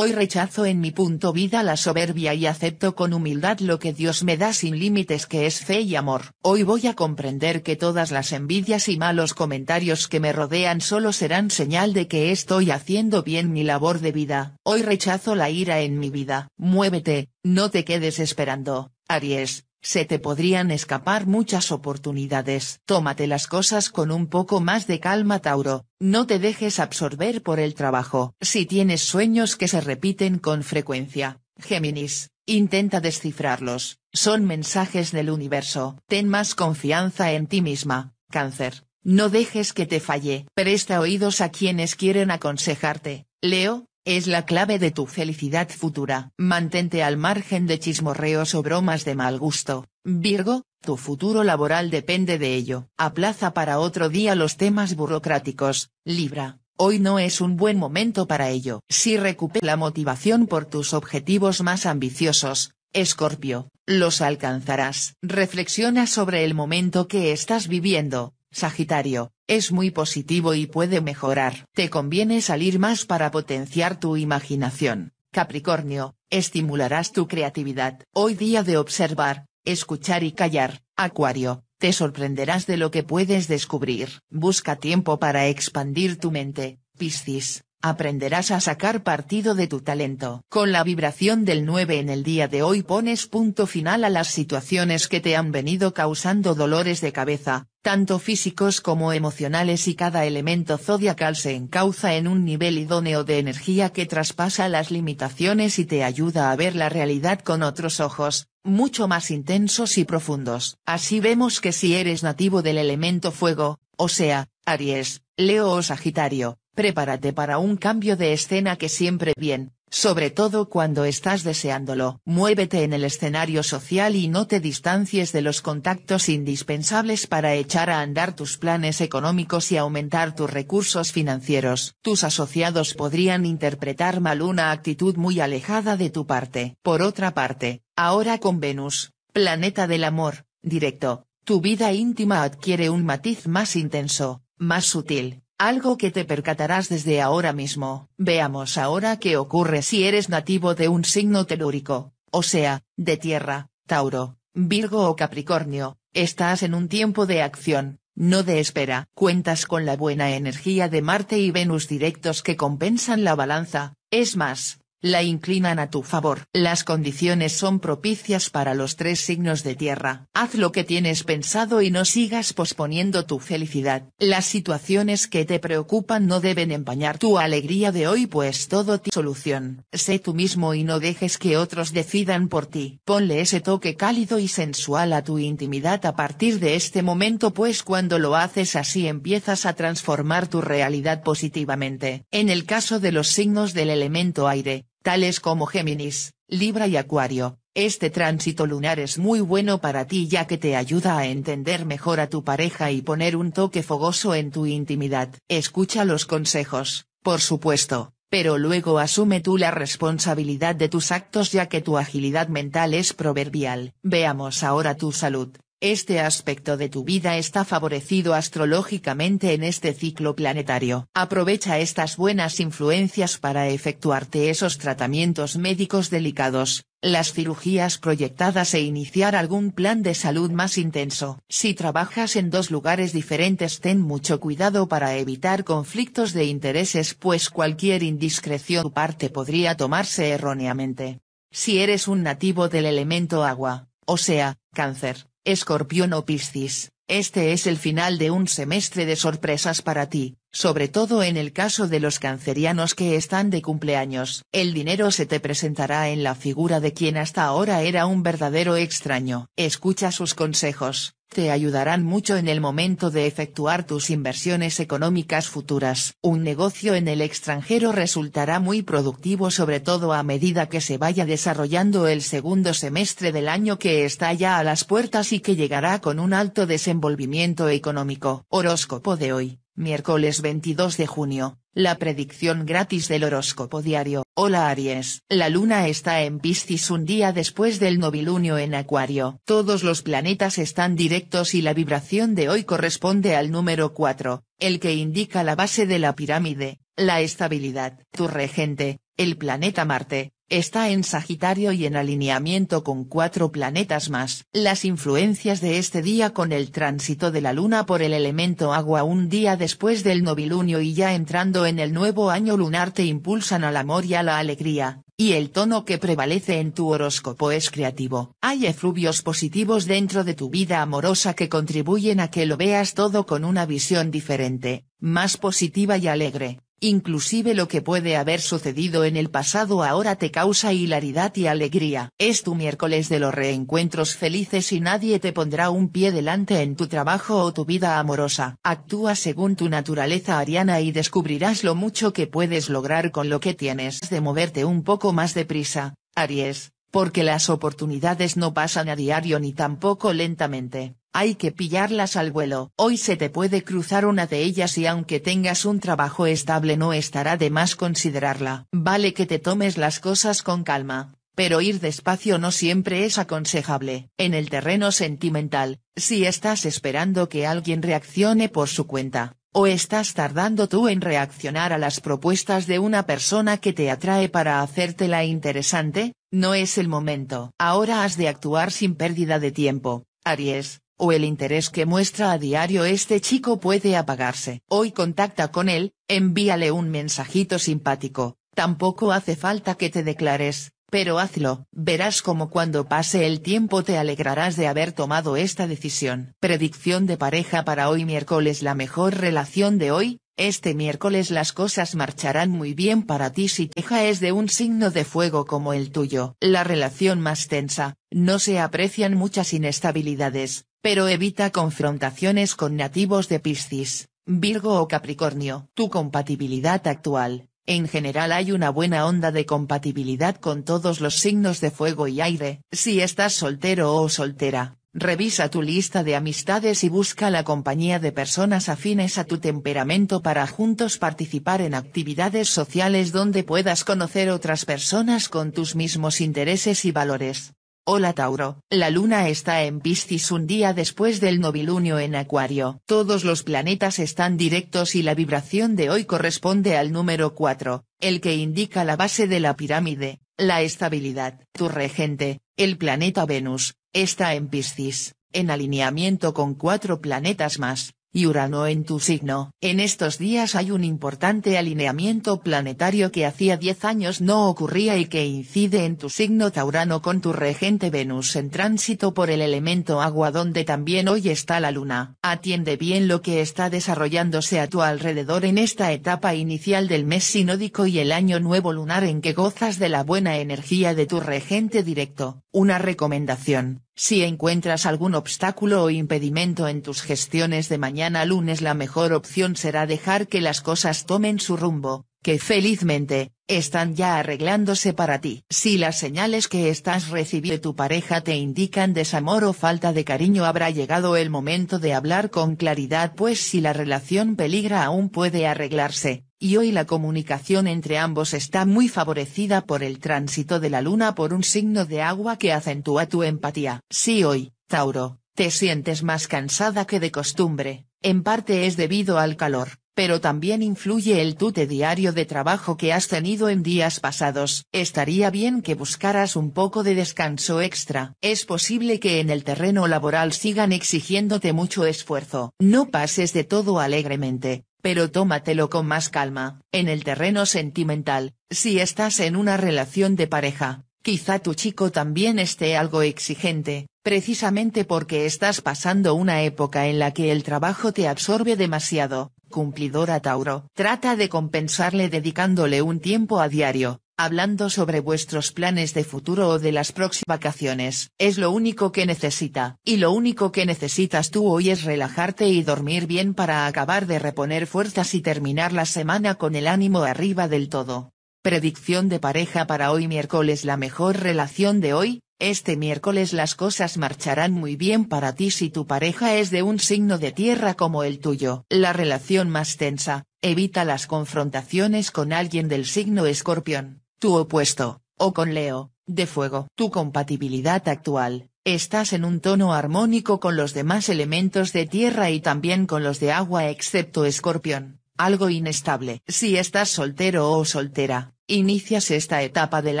Hoy rechazo en mi punto vida la soberbia y acepto con humildad lo que Dios me da sin límites que es fe y amor. Hoy voy a comprender que todas las envidias y malos comentarios que me rodean solo serán señal de que estoy haciendo bien mi labor de vida. Hoy rechazo la ira en mi vida. Muévete, no te quedes esperando, Aries. Se te podrían escapar muchas oportunidades. Tómate las cosas con un poco más de calma Tauro, no te dejes absorber por el trabajo. Si tienes sueños que se repiten con frecuencia, Géminis, intenta descifrarlos, son mensajes del universo. Ten más confianza en ti misma, cáncer. No dejes que te falle. Presta oídos a quienes quieren aconsejarte. Leo, es la clave de tu felicidad futura. Mantente al margen de chismorreos o bromas de mal gusto, Virgo, tu futuro laboral depende de ello. Aplaza para otro día los temas burocráticos, Libra. Hoy no es un buen momento para ello. Si recuperas la motivación por tus objetivos más ambiciosos, Escorpio, los alcanzarás. Reflexiona sobre el momento que estás viviendo, Sagitario es muy positivo y puede mejorar. Te conviene salir más para potenciar tu imaginación. Capricornio, estimularás tu creatividad. Hoy día de observar, escuchar y callar. Acuario, te sorprenderás de lo que puedes descubrir. Busca tiempo para expandir tu mente. Piscis, aprenderás a sacar partido de tu talento. Con la vibración del 9 en el día de hoy pones punto final a las situaciones que te han venido causando dolores de cabeza, tanto físicos como emocionales y cada elemento zodiacal se encauza en un nivel idóneo de energía que traspasa las limitaciones y te ayuda a ver la realidad con otros ojos, mucho más intensos y profundos. Así vemos que si eres nativo del elemento fuego, o sea, Aries, Leo o Sagitario, prepárate para un cambio de escena que siempre bien, sobre todo cuando estás deseándolo. Muévete en el escenario social y no te distancies de los contactos indispensables para echar a andar tus planes económicos y aumentar tus recursos financieros. Tus asociados podrían interpretar mal una actitud muy alejada de tu parte. Por otra parte, ahora con Venus, planeta del amor, directo, tu vida íntima adquiere un matiz más intenso, más sutil algo que te percatarás desde ahora mismo. Veamos ahora qué ocurre si eres nativo de un signo telúrico, o sea, de tierra, Tauro, Virgo o Capricornio, estás en un tiempo de acción, no de espera. Cuentas con la buena energía de Marte y Venus directos que compensan la balanza, es más, la inclinan a tu favor. Las condiciones son propicias para los tres signos de tierra. Haz lo que tienes pensado y no sigas posponiendo tu felicidad. Las situaciones que te preocupan no deben empañar tu alegría de hoy pues todo tiene solución. Sé tú mismo y no dejes que otros decidan por ti. Ponle ese toque cálido y sensual a tu intimidad a partir de este momento pues cuando lo haces así empiezas a transformar tu realidad positivamente. En el caso de los signos del elemento aire, tales como Géminis, Libra y Acuario, este tránsito lunar es muy bueno para ti ya que te ayuda a entender mejor a tu pareja y poner un toque fogoso en tu intimidad. Escucha los consejos, por supuesto, pero luego asume tú la responsabilidad de tus actos ya que tu agilidad mental es proverbial. Veamos ahora tu salud. Este aspecto de tu vida está favorecido astrológicamente en este ciclo planetario. Aprovecha estas buenas influencias para efectuarte esos tratamientos médicos delicados, las cirugías proyectadas e iniciar algún plan de salud más intenso. Si trabajas en dos lugares diferentes ten mucho cuidado para evitar conflictos de intereses pues cualquier indiscreción parte podría tomarse erróneamente. Si eres un nativo del elemento agua, o sea, cáncer, Escorpión o Piscis, este es el final de un semestre de sorpresas para ti, sobre todo en el caso de los cancerianos que están de cumpleaños. El dinero se te presentará en la figura de quien hasta ahora era un verdadero extraño. Escucha sus consejos, te ayudarán mucho en el momento de efectuar tus inversiones económicas futuras. Un negocio en el extranjero resultará muy productivo sobre todo a medida que se vaya desarrollando el segundo semestre del año que está ya a las puertas y que llegará con un alto desenvolvimiento económico. Horóscopo de hoy, Miércoles 22 de junio, la predicción gratis del horóscopo diario. Hola Aries. La luna está en Piscis un día después del novilunio en Acuario. Todos los planetas están directos y la vibración de hoy corresponde al número 4, el que indica la base de la pirámide, la estabilidad. Tu regente, el planeta Marte, está en Sagitario y en alineamiento con cuatro planetas más. Las influencias de este día con el tránsito de la Luna por el elemento agua un día después del novilunio y ya entrando en el nuevo año lunar te impulsan al amor y a la alegría, y el tono que prevalece en tu horóscopo es creativo. Hay efluvios positivos dentro de tu vida amorosa que contribuyen a que lo veas todo con una visión diferente, más positiva y alegre. Inclusive lo que puede haber sucedido en el pasado ahora te causa hilaridad y alegría. Es tu miércoles de los reencuentros felices y nadie te pondrá un pie delante en tu trabajo o tu vida amorosa. Actúa según tu naturaleza ariana y descubrirás lo mucho que puedes lograr con lo que tienes de moverte un poco más deprisa, Aries porque las oportunidades no pasan a diario ni tampoco lentamente, hay que pillarlas al vuelo. Hoy se te puede cruzar una de ellas y aunque tengas un trabajo estable no estará de más considerarla. Vale que te tomes las cosas con calma, pero ir despacio no siempre es aconsejable. En el terreno sentimental, si estás esperando que alguien reaccione por su cuenta, ¿O estás tardando tú en reaccionar a las propuestas de una persona que te atrae para hacértela interesante? No es el momento. Ahora has de actuar sin pérdida de tiempo, Aries, o el interés que muestra a diario este chico puede apagarse. Hoy contacta con él, envíale un mensajito simpático, tampoco hace falta que te declares, pero hazlo, verás como cuando pase el tiempo te alegrarás de haber tomado esta decisión. Predicción de pareja para hoy miércoles La mejor relación de hoy, este miércoles las cosas marcharán muy bien para ti si teja es de un signo de fuego como el tuyo. La relación más tensa, no se aprecian muchas inestabilidades, pero evita confrontaciones con nativos de Piscis, Virgo o Capricornio. Tu compatibilidad actual, en general hay una buena onda de compatibilidad con todos los signos de fuego y aire. Si estás soltero o soltera, revisa tu lista de amistades y busca la compañía de personas afines a tu temperamento para juntos participar en actividades sociales donde puedas conocer otras personas con tus mismos intereses y valores. Hola Tauro, la luna está en Piscis un día después del novilunio en Acuario. Todos los planetas están directos y la vibración de hoy corresponde al número 4, el que indica la base de la pirámide, la estabilidad. Tu regente, el planeta Venus, está en Piscis, en alineamiento con cuatro planetas más y Urano en tu signo. En estos días hay un importante alineamiento planetario que hacía 10 años no ocurría y que incide en tu signo Taurano con tu regente Venus en tránsito por el elemento agua donde también hoy está la luna. Atiende bien lo que está desarrollándose a tu alrededor en esta etapa inicial del mes sinódico y el año nuevo lunar en que gozas de la buena energía de tu regente directo. Una recomendación si encuentras algún obstáculo o impedimento en tus gestiones de mañana lunes la mejor opción será dejar que las cosas tomen su rumbo, que felizmente, están ya arreglándose para ti. Si las señales que estás recibiendo de tu pareja te indican desamor o falta de cariño habrá llegado el momento de hablar con claridad pues si la relación peligra aún puede arreglarse, y hoy la comunicación entre ambos está muy favorecida por el tránsito de la luna por un signo de agua que acentúa tu empatía. Si hoy, Tauro, te sientes más cansada que de costumbre, en parte es debido al calor, pero también influye el tute diario de trabajo que has tenido en días pasados. Estaría bien que buscaras un poco de descanso extra. Es posible que en el terreno laboral sigan exigiéndote mucho esfuerzo. No pases de todo alegremente, pero tómatelo con más calma. En el terreno sentimental, si estás en una relación de pareja, quizá tu chico también esté algo exigente, precisamente porque estás pasando una época en la que el trabajo te absorbe demasiado. Cumplidora Tauro. Trata de compensarle dedicándole un tiempo a diario, hablando sobre vuestros planes de futuro o de las próximas vacaciones. Es lo único que necesita. Y lo único que necesitas tú hoy es relajarte y dormir bien para acabar de reponer fuerzas y terminar la semana con el ánimo arriba del todo. Predicción de pareja para hoy miércoles La mejor relación de hoy, este miércoles las cosas marcharán muy bien para ti si tu pareja es de un signo de tierra como el tuyo. La relación más tensa, evita las confrontaciones con alguien del signo escorpión. Tu opuesto, o con Leo, de fuego. Tu compatibilidad actual, estás en un tono armónico con los demás elementos de tierra y también con los de agua excepto escorpión, algo inestable. Si estás soltero o soltera, Inicias esta etapa del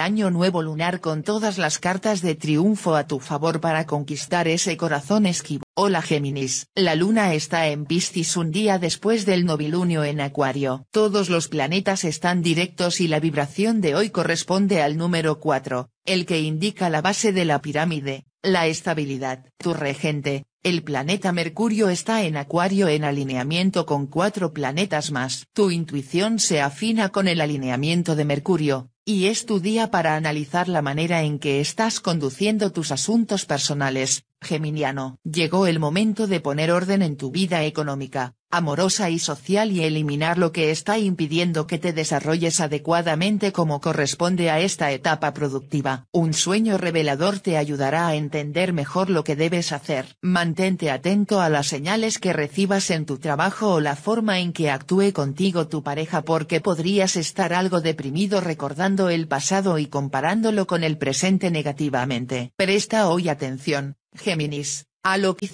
año nuevo lunar con todas las cartas de triunfo a tu favor para conquistar ese corazón esquivo. Hola Géminis, la luna está en Piscis un día después del novilunio en Acuario. Todos los planetas están directos y la vibración de hoy corresponde al número 4, el que indica la base de la pirámide, la estabilidad. Tu regente, el planeta Mercurio está en Acuario en alineamiento con cuatro planetas más. Tu intuición se afina con el alineamiento de Mercurio, y es tu día para analizar la manera en que estás conduciendo tus asuntos personales, Geminiano. Llegó el momento de poner orden en tu vida económica, amorosa y social y eliminar lo que está impidiendo que te desarrolles adecuadamente como corresponde a esta etapa productiva. Un sueño revelador te ayudará a entender mejor lo que debes hacer. Mantente atento a las señales que recibas en tu trabajo o la forma en que actúe contigo tu pareja porque podrías estar algo deprimido recordando el pasado y comparándolo con el presente negativamente. Presta hoy atención, Géminis,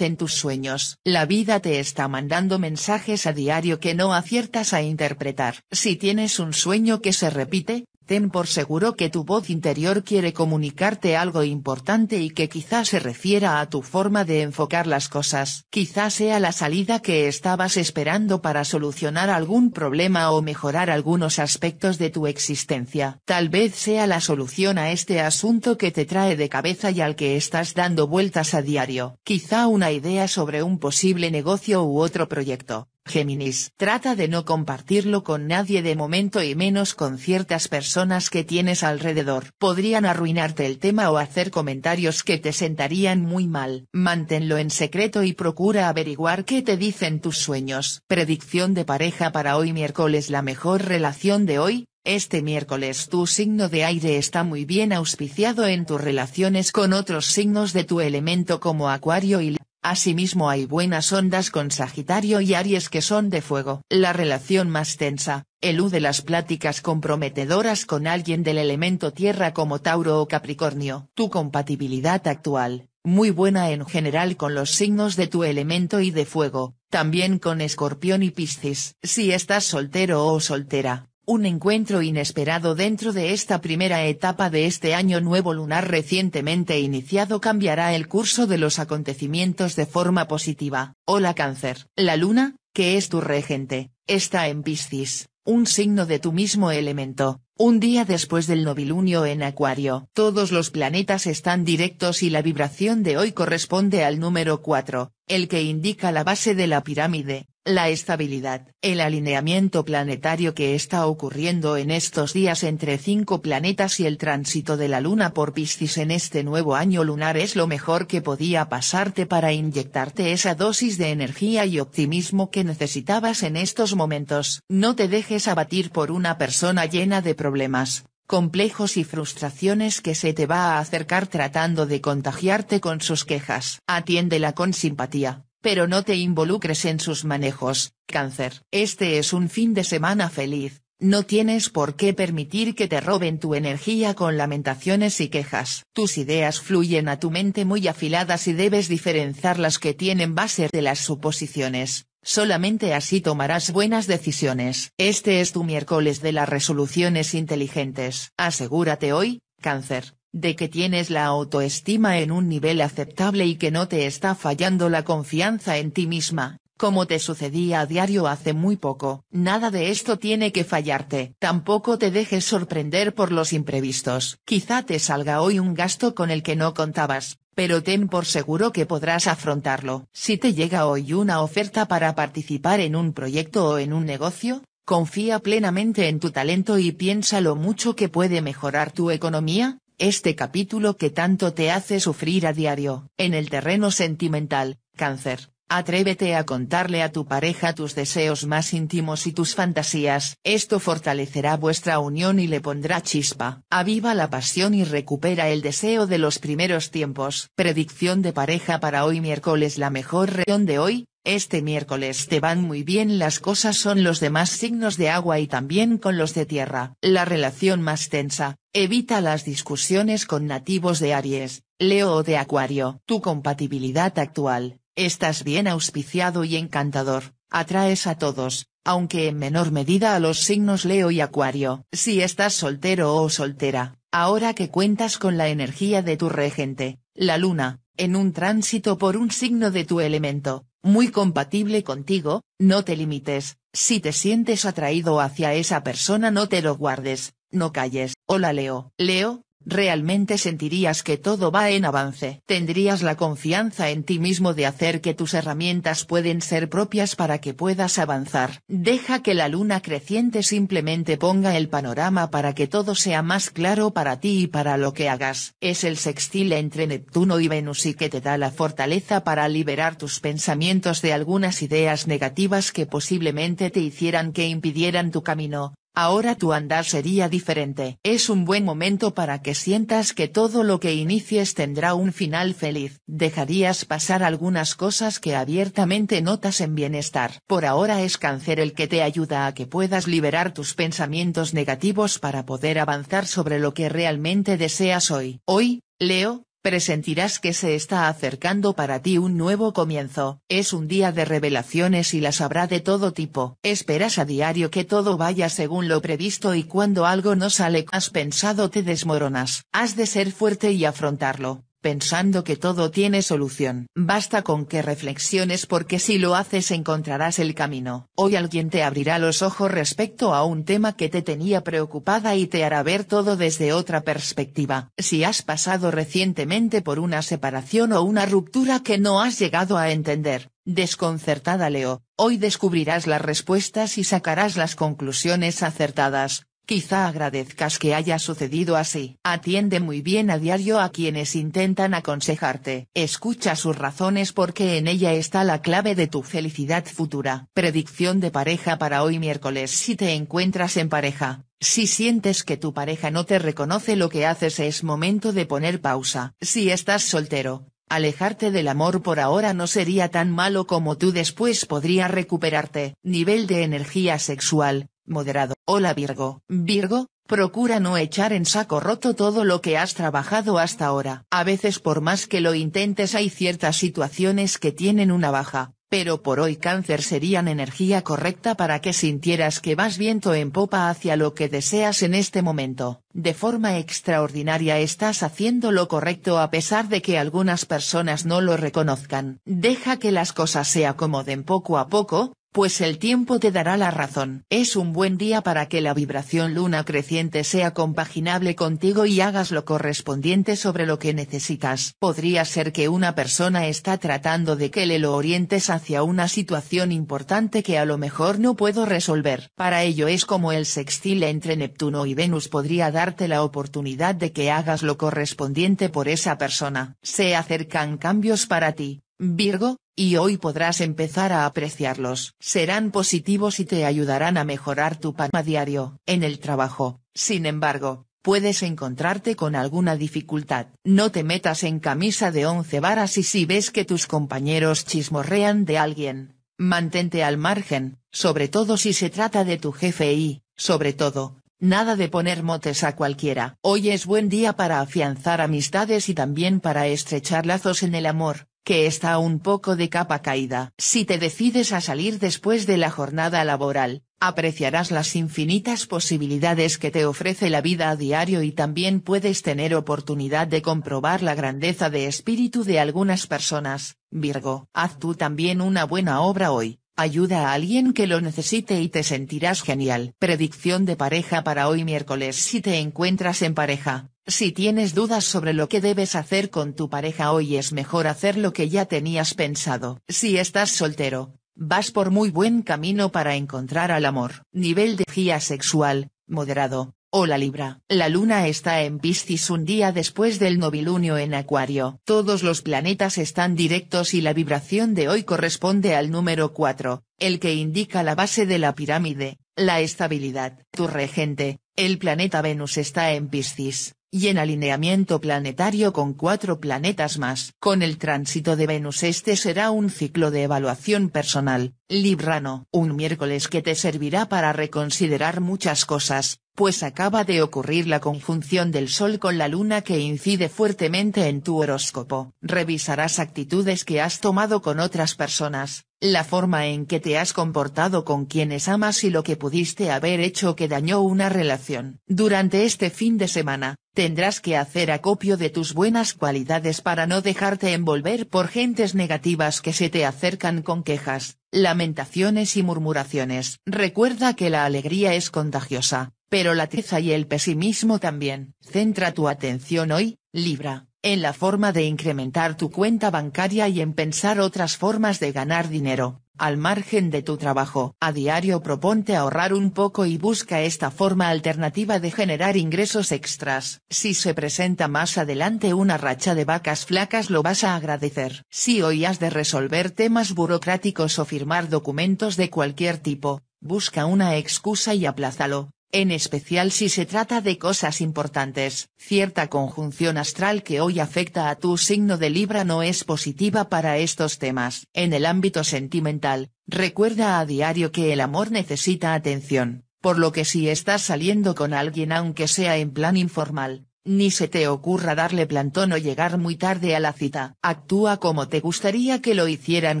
en tus sueños. La vida te está mandando mensajes a diario que no aciertas a interpretar. Si tienes un sueño que se repite, ten por seguro que tu voz interior quiere comunicarte algo importante y que quizás se refiera a tu forma de enfocar las cosas. Quizás sea la salida que estabas esperando para solucionar algún problema o mejorar algunos aspectos de tu existencia. Tal vez sea la solución a este asunto que te trae de cabeza y al que estás dando vueltas a diario. Quizá una idea sobre un posible negocio u otro proyecto Géminis. Trata de no compartirlo con nadie de momento y menos con ciertas personas que tienes alrededor. Podrían arruinarte el tema o hacer comentarios que te sentarían muy mal. Manténlo en secreto y procura averiguar qué te dicen tus sueños. Predicción de pareja para hoy miércoles La mejor relación de hoy, este miércoles tu signo de aire está muy bien auspiciado en tus relaciones con otros signos de tu elemento como Acuario y Asimismo hay buenas ondas con Sagitario y Aries que son de fuego. La relación más tensa, elude las pláticas comprometedoras con alguien del elemento tierra como Tauro o Capricornio. Tu compatibilidad actual, muy buena en general con los signos de tu elemento y de fuego, también con Escorpión y Piscis. Si estás soltero o soltera, un encuentro inesperado dentro de esta primera etapa de este año nuevo lunar recientemente iniciado cambiará el curso de los acontecimientos de forma positiva. Hola cáncer. La luna, que es tu regente, está en Piscis, un signo de tu mismo elemento, un día después del novilunio en Acuario. Todos los planetas están directos y la vibración de hoy corresponde al número 4, el que indica la base de la pirámide. La estabilidad, el alineamiento planetario que está ocurriendo en estos días entre cinco planetas y el tránsito de la Luna por Piscis en este nuevo año lunar es lo mejor que podía pasarte para inyectarte esa dosis de energía y optimismo que necesitabas en estos momentos. No te dejes abatir por una persona llena de problemas, complejos y frustraciones que se te va a acercar tratando de contagiarte con sus quejas. Atiéndela con simpatía pero no te involucres en sus manejos, cáncer. Este es un fin de semana feliz, no tienes por qué permitir que te roben tu energía con lamentaciones y quejas. Tus ideas fluyen a tu mente muy afiladas y debes diferenciar las que tienen base de las suposiciones. Solamente así tomarás buenas decisiones. Este es tu miércoles de las resoluciones inteligentes. Asegúrate hoy, cáncer, de que tienes la autoestima en un nivel aceptable y que no te está fallando la confianza en ti misma, como te sucedía a diario hace muy poco. Nada de esto tiene que fallarte. Tampoco te dejes sorprender por los imprevistos. Quizá te salga hoy un gasto con el que no contabas, pero ten por seguro que podrás afrontarlo. Si te llega hoy una oferta para participar en un proyecto o en un negocio, confía plenamente en tu talento y piensa lo mucho que puede mejorar tu economía, este capítulo que tanto te hace sufrir a diario. En el terreno sentimental, cáncer, atrévete a contarle a tu pareja tus deseos más íntimos y tus fantasías. Esto fortalecerá vuestra unión y le pondrá chispa. Aviva la pasión y recupera el deseo de los primeros tiempos. Predicción de pareja para hoy miércoles La mejor reunión de hoy, este miércoles te van muy bien las cosas son los demás signos de agua y también con los de tierra. La relación más tensa, evita las discusiones con nativos de Aries, Leo o de Acuario. Tu compatibilidad actual, estás bien auspiciado y encantador, atraes a todos, aunque en menor medida a los signos Leo y Acuario. Si estás soltero o soltera, ahora que cuentas con la energía de tu regente, la luna, en un tránsito por un signo de tu elemento, muy compatible contigo, no te limites, si te sientes atraído hacia esa persona no te lo guardes, no calles. Hola Leo. Leo, realmente sentirías que todo va en avance. Tendrías la confianza en ti mismo de hacer que tus herramientas pueden ser propias para que puedas avanzar. Deja que la luna creciente simplemente ponga el panorama para que todo sea más claro para ti y para lo que hagas. Es el sextil entre Neptuno y Venus y que te da la fortaleza para liberar tus pensamientos de algunas ideas negativas que posiblemente te hicieran que impidieran tu camino, Ahora tu andar sería diferente. Es un buen momento para que sientas que todo lo que inicies tendrá un final feliz. Dejarías pasar algunas cosas que abiertamente notas en bienestar. Por ahora es cáncer el que te ayuda a que puedas liberar tus pensamientos negativos para poder avanzar sobre lo que realmente deseas hoy. Hoy, Leo, presentirás que se está acercando para ti un nuevo comienzo. Es un día de revelaciones y las habrá de todo tipo. Esperas a diario que todo vaya según lo previsto y cuando algo no sale has pensado te desmoronas. Has de ser fuerte y afrontarlo pensando que todo tiene solución. Basta con que reflexiones porque si lo haces encontrarás el camino. Hoy alguien te abrirá los ojos respecto a un tema que te tenía preocupada y te hará ver todo desde otra perspectiva. Si has pasado recientemente por una separación o una ruptura que no has llegado a entender, desconcertada Leo, hoy descubrirás las respuestas y sacarás las conclusiones acertadas Quizá agradezcas que haya sucedido así. Atiende muy bien a diario a quienes intentan aconsejarte. Escucha sus razones porque en ella está la clave de tu felicidad futura. Predicción de pareja para hoy miércoles Si te encuentras en pareja, si sientes que tu pareja no te reconoce lo que haces es momento de poner pausa. Si estás soltero, Alejarte del amor por ahora no sería tan malo como tú después podría recuperarte. Nivel de energía sexual, Moderado. Hola Virgo. Virgo, procura no echar en saco roto todo lo que has trabajado hasta ahora. A veces por más que lo intentes hay ciertas situaciones que tienen una baja, pero por hoy cáncer serían energía correcta para que sintieras que vas viento en popa hacia lo que deseas en este momento. De forma extraordinaria estás haciendo lo correcto a pesar de que algunas personas no lo reconozcan. Deja que las cosas se acomoden poco a poco, pues el tiempo te dará la razón. Es un buen día para que la vibración luna creciente sea compaginable contigo y hagas lo correspondiente sobre lo que necesitas. Podría ser que una persona está tratando de que le lo orientes hacia una situación importante que a lo mejor no puedo resolver. Para ello es como el sextil entre Neptuno y Venus podría darte la oportunidad de que hagas lo correspondiente por esa persona. Se acercan cambios para ti, Virgo, y hoy podrás empezar a apreciarlos. Serán positivos y te ayudarán a mejorar tu pan diario. En el trabajo, sin embargo, puedes encontrarte con alguna dificultad. No te metas en camisa de once varas y si ves que tus compañeros chismorrean de alguien, mantente al margen, sobre todo si se trata de tu jefe y, sobre todo, Nada de poner motes a cualquiera. Hoy es buen día para afianzar amistades y también para estrechar lazos en el amor que está un poco de capa caída. Si te decides a salir después de la jornada laboral, apreciarás las infinitas posibilidades que te ofrece la vida a diario y también puedes tener oportunidad de comprobar la grandeza de espíritu de algunas personas. Virgo, haz tú también una buena obra hoy. Ayuda a alguien que lo necesite y te sentirás genial. Predicción de pareja para hoy miércoles Si te encuentras en pareja, si tienes dudas sobre lo que debes hacer con tu pareja hoy es mejor hacer lo que ya tenías pensado. Si estás soltero, vas por muy buen camino para encontrar al amor. Nivel de guía sexual, moderado, o la Libra. La luna está en Piscis un día después del novilunio en Acuario. Todos los planetas están directos y la vibración de hoy corresponde al número 4, el que indica la base de la pirámide, la estabilidad. Tu regente, el planeta Venus está en Piscis y en alineamiento planetario con cuatro planetas más. Con el tránsito de Venus este será un ciclo de evaluación personal, Librano. Un miércoles que te servirá para reconsiderar muchas cosas, pues acaba de ocurrir la conjunción del Sol con la Luna que incide fuertemente en tu horóscopo. Revisarás actitudes que has tomado con otras personas, la forma en que te has comportado con quienes amas y lo que pudiste haber hecho que dañó una relación. Durante este fin de semana, tendrás que hacer acopio de tus buenas cualidades para no dejarte envolver por gentes negativas que se te acercan con quejas, lamentaciones y murmuraciones. Recuerda que la alegría es contagiosa, pero la tristeza y el pesimismo también. Centra tu atención hoy, Libra en la forma de incrementar tu cuenta bancaria y en pensar otras formas de ganar dinero, al margen de tu trabajo. A diario proponte ahorrar un poco y busca esta forma alternativa de generar ingresos extras. Si se presenta más adelante una racha de vacas flacas lo vas a agradecer. Si hoy has de resolver temas burocráticos o firmar documentos de cualquier tipo, busca una excusa y aplázalo en especial si se trata de cosas importantes. Cierta conjunción astral que hoy afecta a tu signo de Libra no es positiva para estos temas. En el ámbito sentimental, recuerda a diario que el amor necesita atención, por lo que si estás saliendo con alguien aunque sea en plan informal, ni se te ocurra darle plantón o llegar muy tarde a la cita. Actúa como te gustaría que lo hicieran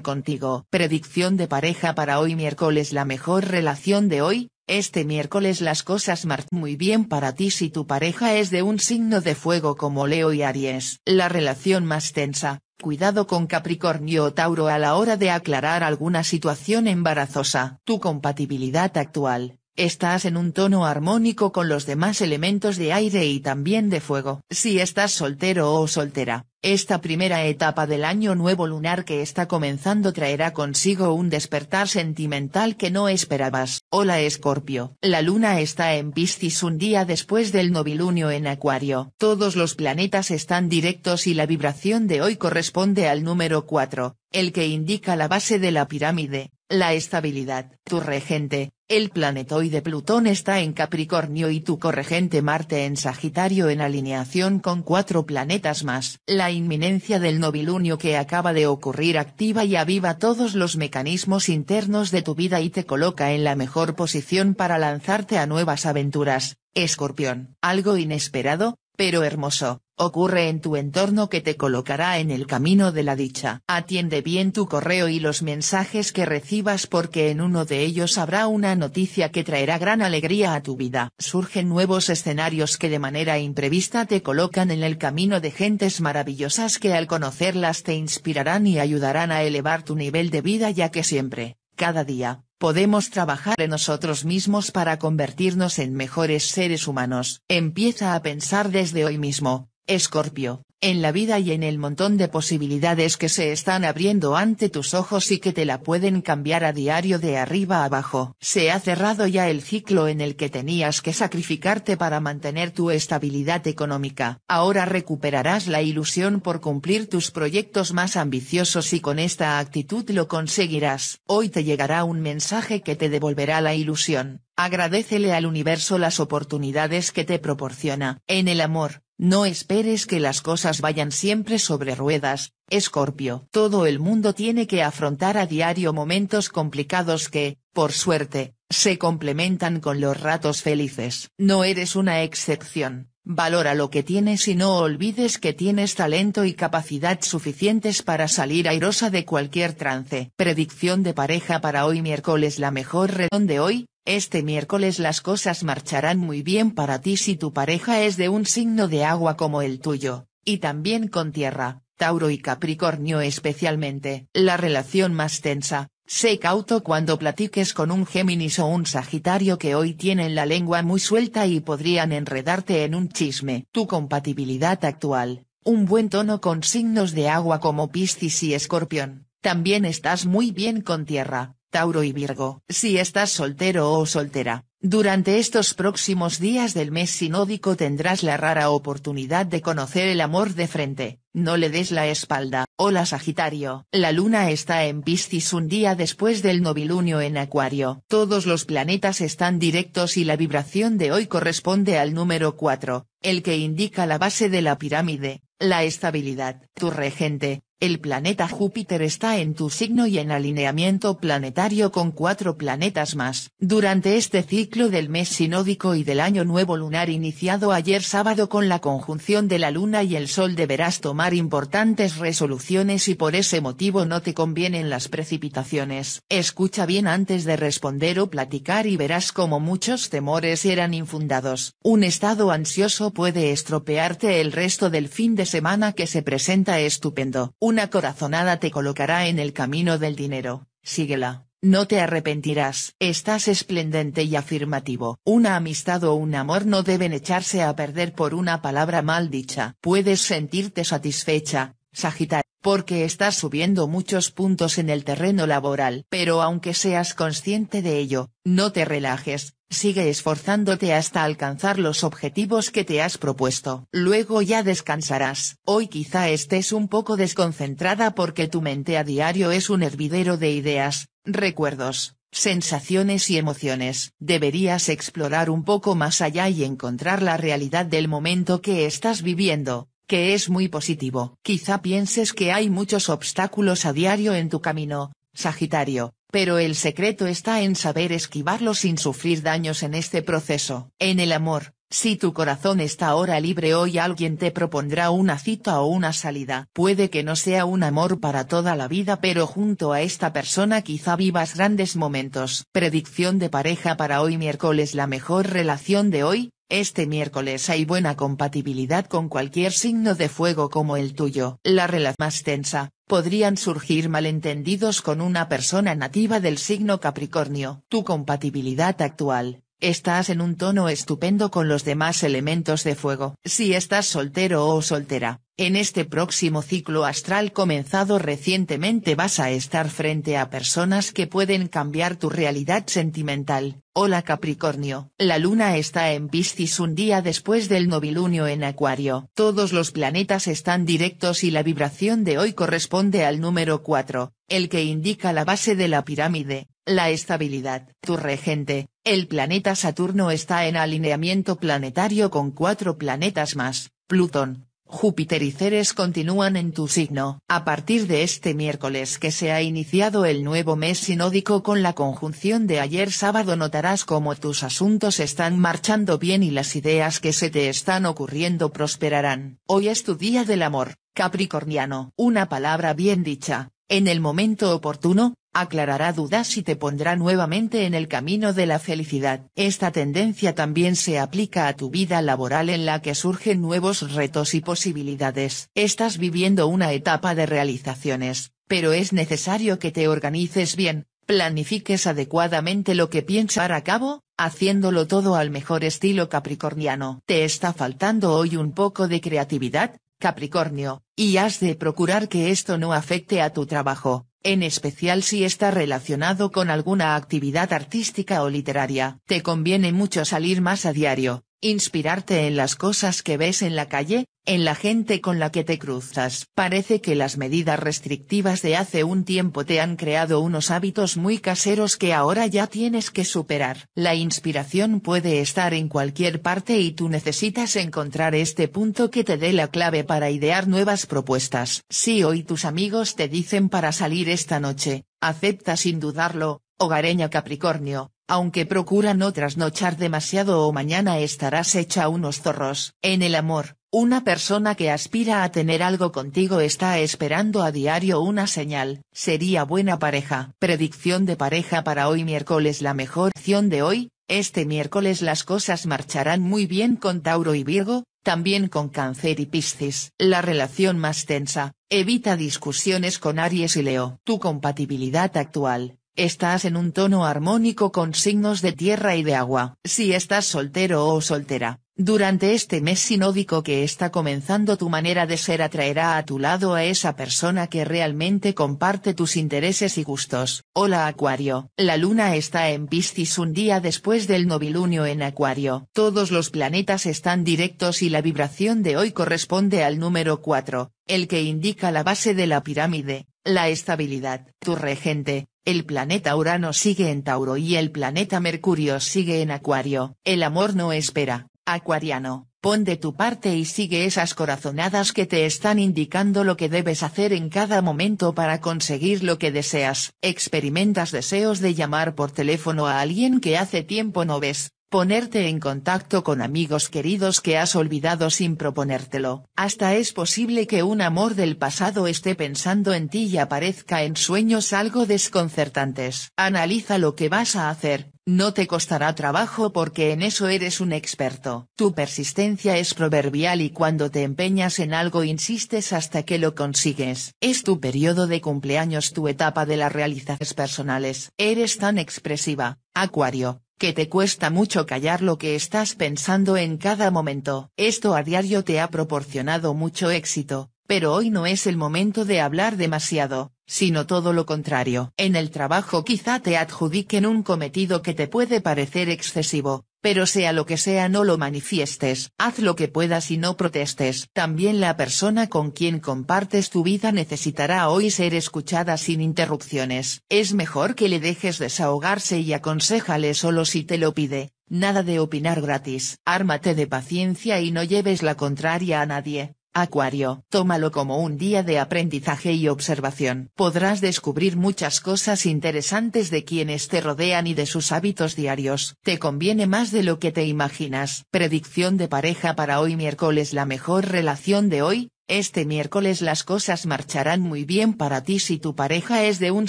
contigo. Predicción de pareja para hoy miércoles La mejor relación de hoy, este miércoles las cosas marchan muy bien para ti si tu pareja es de un signo de fuego como Leo y Aries. La relación más tensa, cuidado con Capricornio o Tauro a la hora de aclarar alguna situación embarazosa. Tu compatibilidad actual, estás en un tono armónico con los demás elementos de aire y también de fuego. Si estás soltero o soltera, esta primera etapa del año nuevo lunar que está comenzando traerá consigo un despertar sentimental que no esperabas. Hola Escorpio. La luna está en Piscis un día después del novilunio en Acuario. Todos los planetas están directos y la vibración de hoy corresponde al número 4, el que indica la base de la pirámide la estabilidad. Tu regente, el planetoide Plutón está en Capricornio y tu corregente Marte en Sagitario en alineación con cuatro planetas más. La inminencia del novilunio que acaba de ocurrir activa y aviva todos los mecanismos internos de tu vida y te coloca en la mejor posición para lanzarte a nuevas aventuras. Escorpión. Algo inesperado, pero hermoso, ocurre en tu entorno que te colocará en el camino de la dicha. Atiende bien tu correo y los mensajes que recibas porque en uno de ellos habrá una noticia que traerá gran alegría a tu vida. Surgen nuevos escenarios que de manera imprevista te colocan en el camino de gentes maravillosas que al conocerlas te inspirarán y ayudarán a elevar tu nivel de vida ya que siempre, cada día, podemos trabajar en nosotros mismos para convertirnos en mejores seres humanos. Empieza a pensar desde hoy mismo, Escorpio, en la vida y en el montón de posibilidades que se están abriendo ante tus ojos y que te la pueden cambiar a diario de arriba abajo. Se ha cerrado ya el ciclo en el que tenías que sacrificarte para mantener tu estabilidad económica. Ahora recuperarás la ilusión por cumplir tus proyectos más ambiciosos y con esta actitud lo conseguirás. Hoy te llegará un mensaje que te devolverá la ilusión. Agradecele al universo las oportunidades que te proporciona. En el amor, no esperes que las cosas vayan siempre sobre ruedas, Escorpio. Todo el mundo tiene que afrontar a diario momentos complicados que, por suerte, se complementan con los ratos felices. No eres una excepción. Valora lo que tienes y no olvides que tienes talento y capacidad suficientes para salir airosa de cualquier trance. Predicción de pareja para hoy miércoles La mejor de hoy, este miércoles las cosas marcharán muy bien para ti si tu pareja es de un signo de agua como el tuyo, y también con tierra, Tauro y Capricornio especialmente. La relación más tensa, sé cauto cuando platiques con un Géminis o un Sagitario que hoy tienen la lengua muy suelta y podrían enredarte en un chisme. Tu compatibilidad actual, un buen tono con signos de agua como Piscis y Escorpión, también estás muy bien con tierra Tauro y Virgo. Si estás soltero o soltera, durante estos próximos días del mes sinódico tendrás la rara oportunidad de conocer el amor de frente, no le des la espalda. Hola Sagitario. La luna está en Piscis un día después del novilunio en Acuario. Todos los planetas están directos y la vibración de hoy corresponde al número 4, el que indica la base de la pirámide, la estabilidad. Tu regente, el planeta Júpiter está en tu signo y en alineamiento planetario con cuatro planetas más. Durante este ciclo del mes sinódico y del año nuevo lunar iniciado ayer sábado con la conjunción de la luna y el sol deberás tomar importantes resoluciones y por ese motivo no te convienen las precipitaciones. Escucha bien antes de responder o platicar y verás como muchos temores eran infundados. Un estado ansioso puede estropearte el resto del fin de semana que se presenta estupendo. Una corazonada te colocará en el camino del dinero, síguela, no te arrepentirás. Estás esplendente y afirmativo. Una amistad o un amor no deben echarse a perder por una palabra mal dicha. Puedes sentirte satisfecha, Sagitario, porque estás subiendo muchos puntos en el terreno laboral. Pero aunque seas consciente de ello, no te relajes, sigue esforzándote hasta alcanzar los objetivos que te has propuesto. Luego ya descansarás. Hoy quizá estés un poco desconcentrada porque tu mente a diario es un hervidero de ideas, recuerdos, sensaciones y emociones. Deberías explorar un poco más allá y encontrar la realidad del momento que estás viviendo, que es muy positivo. Quizá pienses que hay muchos obstáculos a diario en tu camino, Sagitario, pero el secreto está en saber esquivarlos sin sufrir daños en este proceso. En el amor, si tu corazón está ahora libre hoy alguien te propondrá una cita o una salida. Puede que no sea un amor para toda la vida pero junto a esta persona quizá vivas grandes momentos. Predicción de pareja para hoy miércoles La mejor relación de hoy, este miércoles hay buena compatibilidad con cualquier signo de fuego como el tuyo. La relación más tensa, podrían surgir malentendidos con una persona nativa del signo Capricornio. Tu compatibilidad actual, Estás en un tono estupendo con los demás elementos de fuego. Si estás soltero o soltera, en este próximo ciclo astral comenzado recientemente vas a estar frente a personas que pueden cambiar tu realidad sentimental. Hola Capricornio. La luna está en Piscis un día después del novilunio en Acuario. Todos los planetas están directos y la vibración de hoy corresponde al número 4, el que indica la base de la pirámide la estabilidad. Tu regente, el planeta Saturno está en alineamiento planetario con cuatro planetas más, Plutón, Júpiter y Ceres continúan en tu signo. A partir de este miércoles que se ha iniciado el nuevo mes sinódico con la conjunción de ayer sábado notarás cómo tus asuntos están marchando bien y las ideas que se te están ocurriendo prosperarán. Hoy es tu día del amor, Capricorniano. Una palabra bien dicha, en el momento oportuno, aclarará dudas y te pondrá nuevamente en el camino de la felicidad. Esta tendencia también se aplica a tu vida laboral en la que surgen nuevos retos y posibilidades. Estás viviendo una etapa de realizaciones, pero es necesario que te organices bien, planifiques adecuadamente lo que piensas a cabo, haciéndolo todo al mejor estilo capricorniano. Te está faltando hoy un poco de creatividad, Capricornio, y has de procurar que esto no afecte a tu trabajo, en especial si está relacionado con alguna actividad artística o literaria. Te conviene mucho salir más a diario, Inspirarte en las cosas que ves en la calle, en la gente con la que te cruzas. Parece que las medidas restrictivas de hace un tiempo te han creado unos hábitos muy caseros que ahora ya tienes que superar. La inspiración puede estar en cualquier parte y tú necesitas encontrar este punto que te dé la clave para idear nuevas propuestas. Si hoy tus amigos te dicen para salir esta noche, acepta sin dudarlo, hogareña Capricornio, aunque procura no trasnochar demasiado o mañana estarás hecha unos zorros. En el amor, una persona que aspira a tener algo contigo está esperando a diario una señal. Sería buena pareja. Predicción de pareja para hoy miércoles La mejor opción de hoy, este miércoles las cosas marcharán muy bien con Tauro y Virgo, también con Cáncer y Piscis. La relación más tensa, evita discusiones con Aries y Leo. Tu compatibilidad actual, Estás en un tono armónico con signos de tierra y de agua. Si estás soltero o soltera, durante este mes sinódico que está comenzando tu manera de ser atraerá a tu lado a esa persona que realmente comparte tus intereses y gustos. Hola Acuario. La luna está en Piscis un día después del novilunio en Acuario. Todos los planetas están directos y la vibración de hoy corresponde al número 4, el que indica la base de la pirámide, la estabilidad. Tu regente, el planeta Urano sigue en Tauro y el planeta Mercurio sigue en Acuario. El amor no espera, Acuariano, pon de tu parte y sigue esas corazonadas que te están indicando lo que debes hacer en cada momento para conseguir lo que deseas. Experimentas deseos de llamar por teléfono a alguien que hace tiempo no ves, ponerte en contacto con amigos queridos que has olvidado sin proponértelo. Hasta es posible que un amor del pasado esté pensando en ti y aparezca en sueños algo desconcertantes. Analiza lo que vas a hacer, no te costará trabajo porque en eso eres un experto. Tu persistencia es proverbial y cuando te empeñas en algo insistes hasta que lo consigues. Es tu periodo de cumpleaños tu etapa de las realizaciones personales. Eres tan expresiva, Acuario, que te cuesta mucho callar lo que estás pensando en cada momento. Esto a diario te ha proporcionado mucho éxito, pero hoy no es el momento de hablar demasiado, sino todo lo contrario. En el trabajo quizá te adjudiquen un cometido que te puede parecer excesivo, pero sea lo que sea no lo manifiestes, haz lo que puedas y no protestes. También la persona con quien compartes tu vida necesitará hoy ser escuchada sin interrupciones. Es mejor que le dejes desahogarse y aconséjale solo si te lo pide, nada de opinar gratis. Ármate de paciencia y no lleves la contraria a nadie. Acuario, tómalo como un día de aprendizaje y observación. Podrás descubrir muchas cosas interesantes de quienes te rodean y de sus hábitos diarios. Te conviene más de lo que te imaginas. Predicción de pareja para hoy miércoles La mejor relación de hoy, este miércoles las cosas marcharán muy bien para ti si tu pareja es de un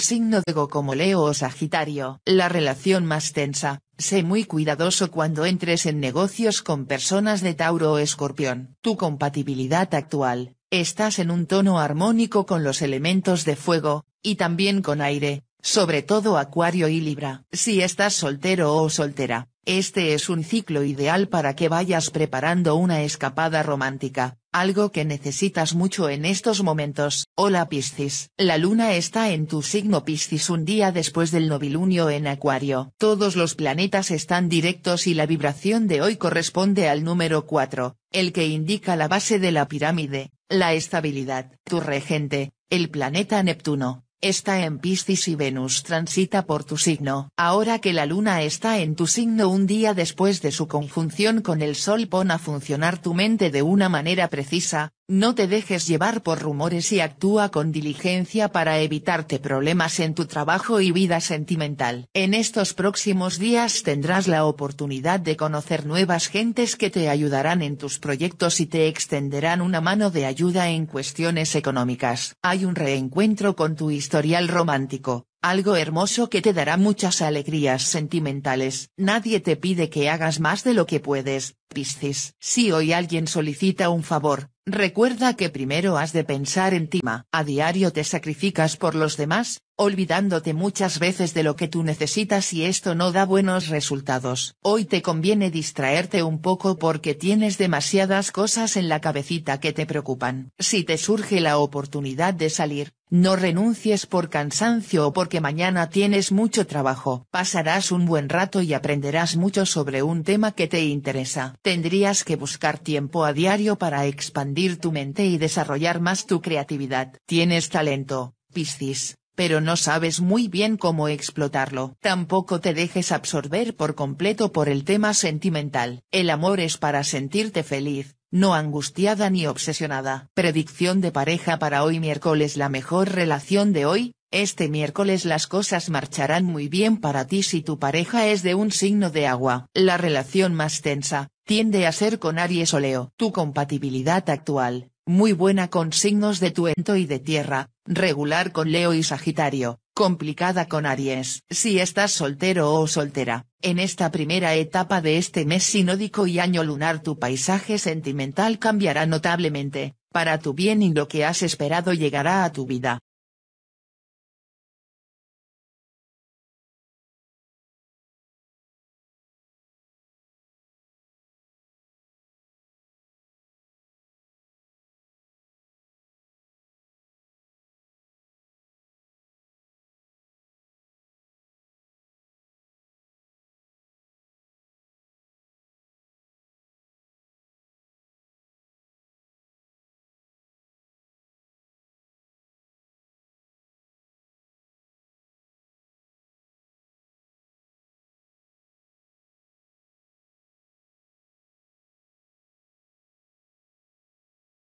signo de Go como Leo o Sagitario. La relación más tensa, sé muy cuidadoso cuando entres en negocios con personas de Tauro o Escorpión. Tu compatibilidad actual, estás en un tono armónico con los elementos de fuego, y también con aire, sobre todo Acuario y Libra. Si estás soltero o soltera, este es un ciclo ideal para que vayas preparando una escapada romántica, algo que necesitas mucho en estos momentos. Hola Piscis. La luna está en tu signo Piscis un día después del novilunio en Acuario. Todos los planetas están directos y la vibración de hoy corresponde al número 4, el que indica la base de la pirámide, la estabilidad. Tu regente, el planeta Neptuno, está en Piscis y Venus transita por tu signo. Ahora que la luna está en tu signo un día después de su conjunción con el sol pon a funcionar tu mente de una manera precisa, no te dejes llevar por rumores y actúa con diligencia para evitarte problemas en tu trabajo y vida sentimental. En estos próximos días tendrás la oportunidad de conocer nuevas gentes que te ayudarán en tus proyectos y te extenderán una mano de ayuda en cuestiones económicas. Hay un reencuentro con tu historial romántico, algo hermoso que te dará muchas alegrías sentimentales. Nadie te pide que hagas más de lo que puedes, Piscis. Si hoy alguien solicita un favor, recuerda que primero has de pensar en ti. A diario te sacrificas por los demás, olvidándote muchas veces de lo que tú necesitas y esto no da buenos resultados. Hoy te conviene distraerte un poco porque tienes demasiadas cosas en la cabecita que te preocupan. Si te surge la oportunidad de salir, no renuncies por cansancio o porque mañana tienes mucho trabajo. Pasarás un buen rato y aprenderás mucho sobre un tema que te interesa. Tendrías que buscar tiempo a diario para expandir tu mente y desarrollar más tu creatividad. Tienes talento, Piscis pero no sabes muy bien cómo explotarlo. Tampoco te dejes absorber por completo por el tema sentimental. El amor es para sentirte feliz, no angustiada ni obsesionada. Predicción de pareja para hoy miércoles La mejor relación de hoy, este miércoles las cosas marcharán muy bien para ti si tu pareja es de un signo de agua. La relación más tensa, tiende a ser con Aries o Leo. Tu compatibilidad actual, muy buena con signos de tuento y de tierra, regular con Leo y Sagitario, complicada con Aries. Si estás soltero o soltera, en esta primera etapa de este mes sinódico y año lunar tu paisaje sentimental cambiará notablemente, para tu bien y lo que has esperado llegará a tu vida.